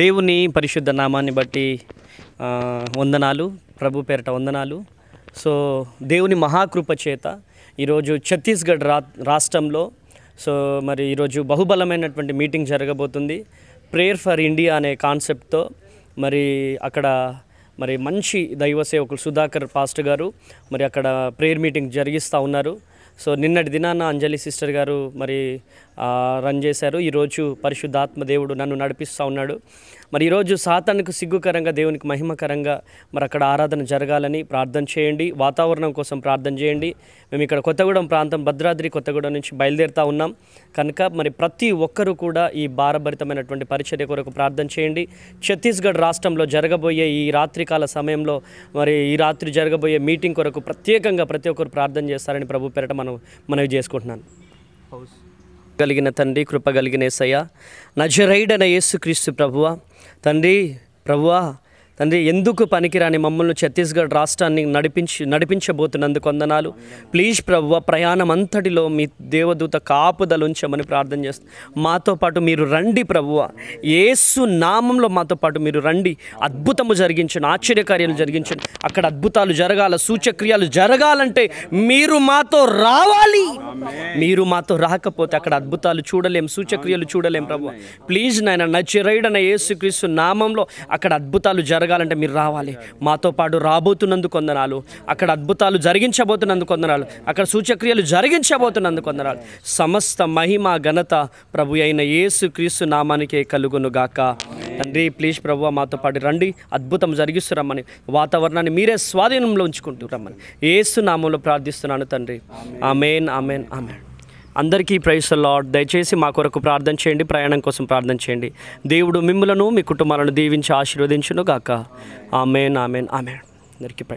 దేవుని పరిశుద్ధ నామాన్ని బట్టి వందనాలు ప్రభు పేరట వందనాలు సో దేవుని మహాకృప చేత ఈరోజు ఛత్తీస్గఢ్ రా రాష్ట్రంలో సో మరి ఈరోజు బహుబలమైనటువంటి మీటింగ్ జరగబోతుంది ప్రేయర్ ఫర్ ఇండియా అనే కాన్సెప్ట్తో మరి అక్కడ మరి మంచి దైవ సేవకులు సుధాకర్ పాస్ట్ గారు మరి అక్కడ ప్రేయర్ మీటింగ్ జరిగిస్తూ ఉన్నారు సో నిన్నటి దినాన అంజలి సిస్టర్ గారు మరి రన్ చేశారు ఈరోజు పరిశుద్ధాత్మ దేవుడు నన్ను నడిపిస్తూ ఉన్నాడు మరి ఈరోజు సాతానికి సిగ్గుకరంగా దేవునికి మహిమకరంగా మరి అక్కడ ఆరాధన జరగాలని ప్రార్థన చేయండి వాతావరణం కోసం ప్రార్థన చేయండి మేము ఇక్కడ కొత్తగూడెం ప్రాంతం భద్రాద్రి కొత్తగూడెం నుంచి బయలుదేరుతా ఉన్నాం కనుక మరి ప్రతి ఒక్కరూ కూడా ఈ భారభరితమైనటువంటి పరిచర్య కొరకు ప్రార్థన చేయండి ఛత్తీస్గఢ్ రాష్ట్రంలో జరగబోయే ఈ రాత్రికాల సమయంలో మరి ఈ రాత్రి జరగబోయే మీటింగ్ కొరకు ప్రత్యేకంగా ప్రతి ఒక్కరు ప్రార్థన చేస్తారని ప్రభు పేరట మనం మనవి చేసుకుంటున్నాను కలిగిన తండ్రి కృప కలిగిన ఏసయ్య నజరైడన యేసుక్రీస్తు ప్రభువ తండ్రి ప్రభువా తండ్రి ఎందుకు పనికిరాని మమ్మల్ని ఛత్తీస్గఢ్ రాష్ట్రాన్ని నడిపించి నడిపించబోతున్నందుకు వందనాలు ప్లీజ్ ప్రభువ ప్రయాణం అంతటిలో మీ దేవదూత కాపుదలు ఉంచమని ప్రార్థన చేస్తాం మాతో పాటు మీరు రండి ప్రభువ ఏసు నామంలో మాతో పాటు మీరు రండి అద్భుతము జరిగించండి ఆశ్చర్యకార్యాలు జరిగించండి అక్కడ అద్భుతాలు జరగాల సూచక్రియాలు జరగాలంటే మీరు మాతో రావాలి మీరు మాతో రాకపోతే అక్కడ అద్భుతాలు చూడలేం సూచక్రియలు చూడలేం ప్రభు ప్లీజ్ నాయన నచ్చిరైడన యేసుక్రీస్తు నామంలో అక్కడ అద్భుతాలు జరగ జరగాలంటే మీరు రావాలి మాతో పాటు రాబోతున్నందు కొందనాలు అక్కడ అద్భుతాలు జరిగించబోతున్నందు కొందనాలు అక్కడ సూచక్రియలు జరిగించబోతున్నందు కొందనాలు సమస్త మహిమ ఘనత ప్రభు అయిన యేసు క్రీస్తు నామానికే కలుగునుగాక తండ్రి ప్లీజ్ ప్రభు మాతో పాటు రండి అద్భుతం రమ్మని వాతావరణాన్ని మీరే స్వాధీనంలో ఉంచుకుంటూ రమ్మని ఏసు నామంలో ప్రార్థిస్తున్నాను తండ్రి ఆమెన్ ఆమెన్ ఆమెన్ అందరికీ ప్రైస్ లాడ్ దయచేసి మా కొరకు ప్రార్థన చేయండి ప్రయాణం కోసం ప్రార్థన చేయండి దేవుడు మిమ్మలను మీ కుటుంబాలను దీవించి ఆశీర్వదించును గాక ఆమెన్ ఆమెన్ ఆమెన్ అందరికీ